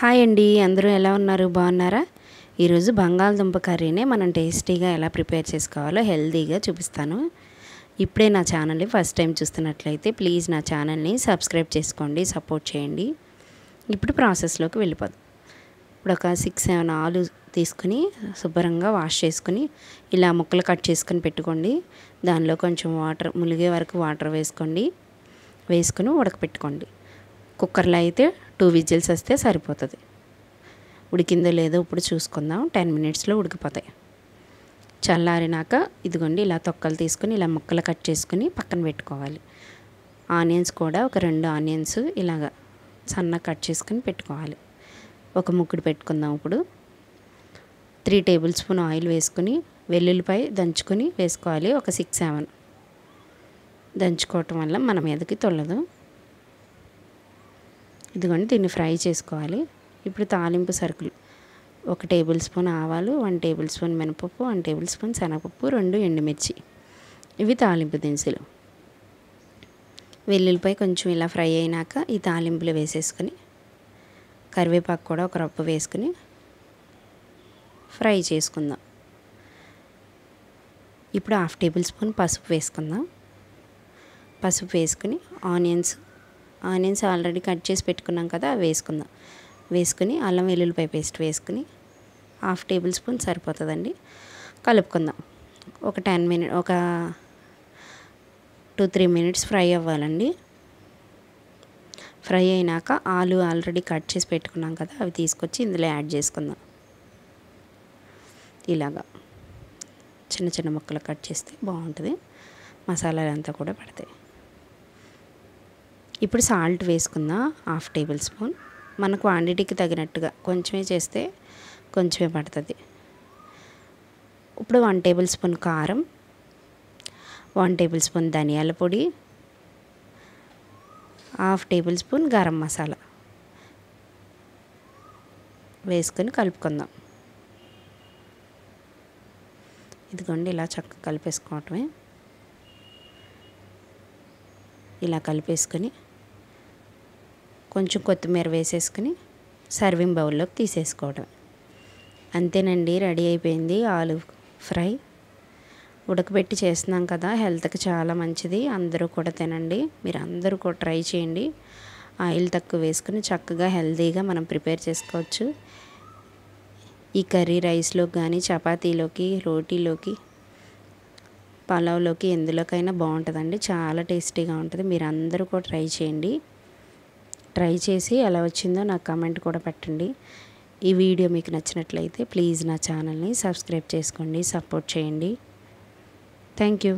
hi అండి అందరూ ఎలా ఉన్నారు బాగున్నారా ఈరోజు బంగాళదుంప కర్రీనే మనం టేస్టీగా ఎలా ప్రిపేర్ చేసుకోవాలో హెల్తీగా చూపిస్తాను ఇప్పుడే నా ఛానల్ని ఫస్ట్ టైం చూస్తున్నట్లయితే ప్లీజ్ నా ఛానల్ని సబ్స్క్రైబ్ చేసుకోండి సపోర్ట్ చేయండి ఇప్పుడు ప్రాసెస్లోకి వెళ్ళిపోదు ఇప్పుడు ఒక సిక్స్ సెవెన్ ఆలు తీసుకుని శుభ్రంగా వాష్ చేసుకుని ఇలా ముక్కలు కట్ చేసుకుని పెట్టుకోండి దానిలో కొంచెం వాటర్ ములిగే వరకు వాటర్ వేసుకోండి వేసుకుని ఉడకపెట్టుకోండి కుక్కర్లో అయితే టూ విజిల్స్ వస్తే సరిపోతుంది ఉడికిందో లేదో ఇప్పుడు చూసుకుందాం టెన్ మినిట్స్లో ఉడికిపోతాయి చల్లారినాక ఇదిగోండి ఇలా తొక్కలు తీసుకుని ఇలా ముక్కలు కట్ చేసుకుని పక్కన పెట్టుకోవాలి ఆనియన్స్ కూడా ఒక రెండు ఆనియన్స్ ఇలాగ సన్న కట్ చేసుకుని పెట్టుకోవాలి ఒక ముక్కుడు పెట్టుకుందాం ఇప్పుడు త్రీ టేబుల్ స్పూన్ ఆయిల్ వేసుకుని వెల్లుల్లిపాయ దంచుకొని వేసుకోవాలి ఒక సిక్స్ సెవెన్ దంచుకోవటం వల్ల మన మీదకి తొలదు ఇదిగోండి దీన్ని ఫ్రై చేసుకోవాలి ఇప్పుడు తాలింపు సరుకులు ఒక టేబుల్ స్పూన్ ఆవాలు వన్ టేబుల్ స్పూన్ మినపప్పు వన్ టేబుల్ స్పూన్ శనగపప్పు రెండు ఎండుమిర్చి ఇవి తాలింపు దినుసులు వెల్లుల్లిపై కొంచెం ఇలా ఫ్రై అయినాక ఈ తాలింపులు వేసేసుకొని కరివేపాకు కూడా ఒక రప్పు వేసుకుని ఫ్రై చేసుకుందాం ఇప్పుడు హాఫ్ టేబుల్ స్పూన్ పసుపు వేసుకుందాం పసుపు వేసుకుని ఆనియన్స్ ఆనియన్స్ ఆల్రెడీ కట్ చేసి పెట్టుకున్నాం కదా అవి వేసుకుందాం వేసుకుని అల్లం వెల్లుల్లిపాయ పేస్ట్ వేసుకుని హాఫ్ టేబుల్ స్పూన్ సరిపోతుందండి కలుపుకుందాం ఒక టెన్ మినిట్ ఒక టూ త్రీ మినిట్స్ ఫ్రై అవ్వాలండి ఫ్రై అయినాక ఆలు ఆల్రెడీ కట్ చేసి పెట్టుకున్నాం కదా అవి తీసుకొచ్చి ఇందులో యాడ్ చేసుకుందాం ఇలాగా చిన్న చిన్న ముక్కలు కట్ చేస్తే బాగుంటుంది మసాలాలు అంతా కూడా పడతాయి ఇప్పుడు సాల్ట్ వేసుకుందాం హాఫ్ టేబుల్ స్పూన్ మన క్వాంటిటీకి తగినట్టుగా కొంచెమే చేస్తే కొంచెమే పడుతుంది ఇప్పుడు వన్ టేబుల్ స్పూన్ కారం వన్ టేబుల్ స్పూన్ ధనియాల పొడి half tablespoon garam masala వేసుకొని కలుపుకుందాం ఇదిగోండి ఇలా చక్కగా కలిపేసుకోవటమే ఇలా కలిపేసుకొని కొంచెం కొత్తిమీర వేసేసుకుని సర్వింగ్ బౌల్లోకి తీసేసుకోవడం అంతేనండి రెడీ అయిపోయింది ఆలు ఫ్రై ఉడకబెట్టి చేస్తున్నాం కదా హెల్త్కి చాలా మంచిది అందరూ కూడా తినండి మీరు అందరూ కూడా ట్రై చేయండి ఆయిల్ తక్కువ వేసుకుని చక్కగా హెల్తీగా మనం ప్రిపేర్ చేసుకోవచ్చు ఈ కర్రీ రైస్లోకి కానీ చపాతీలోకి రోటీలోకి పలావ్లోకి ఎందులోకైనా బాగుంటుందండి చాలా టేస్టీగా ఉంటుంది మీరు అందరూ కూడా ట్రై చేయండి ట్రై చేసి ఎలా వచ్చిందో నాకు కమెంట్ కూడా పెట్టండి ఈ వీడియో మీకు నచ్చినట్లయితే ప్లీజ్ నా ఛానల్ని సబ్స్క్రైబ్ చేసుకోండి సపోర్ట్ చేయండి థ్యాంక్ యూ